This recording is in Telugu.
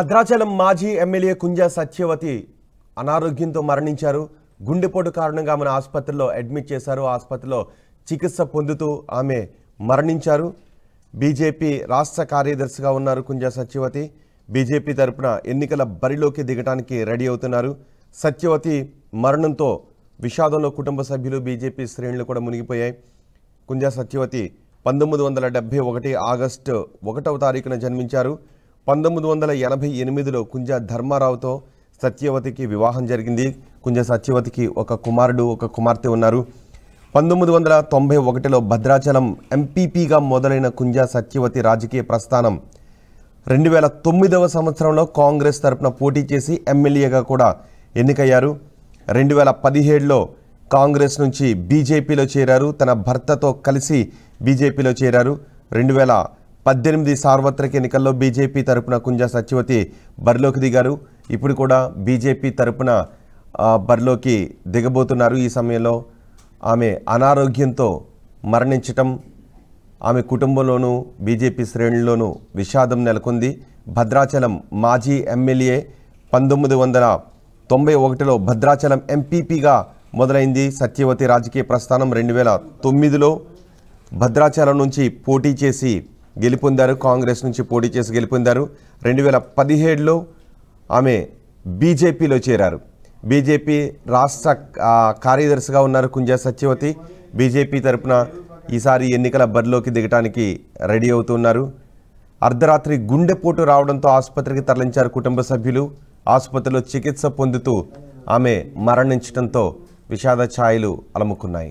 భద్రాచలం మాజీ ఎమ్మెల్యే కుంజ సత్యవతి అనారోగ్యంతో మరణించారు గుండెపోటు కారణంగా ఆమెను ఆసుపత్రిలో అడ్మిట్ చేశారు ఆసుపత్రిలో చికిత్స పొందుతూ ఆమె మరణించారు బీజేపీ రాష్ట్ర కార్యదర్శిగా ఉన్నారు కుంజ సత్యవతి బీజేపీ తరఫున ఎన్నికల బరిలోకి దిగడానికి రెడీ అవుతున్నారు సత్యవతి మరణంతో విషాదంలో కుటుంబ సభ్యులు బీజేపీ శ్రేణులు కూడా మునిగిపోయాయి కుంజ సత్యవతి పంతొమ్మిది వందల డెబ్భై ఒకటి ఆగస్టు ఒకటవ తారీఖున జన్మించారు పంతొమ్మిది వందల ఎనభై ఎనిమిదిలో కుంజ ధర్మారావుతో సత్యవతికి వివాహం జరిగింది కుంజ సత్యవతికి ఒక కుమారుడు ఒక కుమార్తె ఉన్నారు పంతొమ్మిది వందల తొంభై ఒకటిలో భద్రాచలం ఎంపీపీగా మొదలైన కుంజ సత్యవతి రాజకీయ ప్రస్థానం రెండు వేల తొమ్మిదవ సంవత్సరంలో కాంగ్రెస్ తరపున పోటీ చేసి ఎమ్మెల్యేగా కూడా ఎన్నికయ్యారు రెండు వేల పదిహేడులో కాంగ్రెస్ నుంచి బీజేపీలో చేరారు తన భర్తతో కలిసి బీజేపీలో చేరారు రెండు వేల పద్దెనిమిది సార్వత్రిక ఎన్నికల్లో బీజేపీ తరపున కుంజా సత్యవతి బరిలోకి దిగారు ఇప్పుడు కూడా బీజేపీ తరపున బరిలోకి దిగబోతున్నారు ఈ సమయంలో ఆమె అనారోగ్యంతో మరణించటం ఆమె కుటుంబంలోనూ బీజేపీ శ్రేణుల్లోనూ విషాదం నెలకొంది భద్రాచలం మాజీ ఎమ్మెల్యే పంతొమ్మిది వందల తొంభై ఒకటిలో భద్రాచలం ఎంపీపీగా మొదలైంది సత్యవతి రాజకీయ ప్రస్థానం రెండు వేల తొమ్మిదిలో భద్రాచలం నుంచి పోటీ చేసి గెలుపొందారు కాంగ్రెస్ నుంచి పోటీ చేసి గెలుపొందారు రెండు వేల పదిహేడులో ఆమె బీజేపీలో చేరారు బీజేపీ రాష్ట్ర కార్యదర్శిగా ఉన్నారు కుంజా సత్యవతి బీజేపీ తరపున ఈసారి ఎన్నికల బరిలోకి దిగటానికి రెడీ అవుతున్నారు అర్ధరాత్రి గుండెపోటు రావడంతో ఆసుపత్రికి తరలించారు కుటుంబ సభ్యులు ఆసుపత్రిలో చికిత్స పొందుతూ ఆమె మరణించడంతో విషాద ఛాయలు అలముకున్నాయి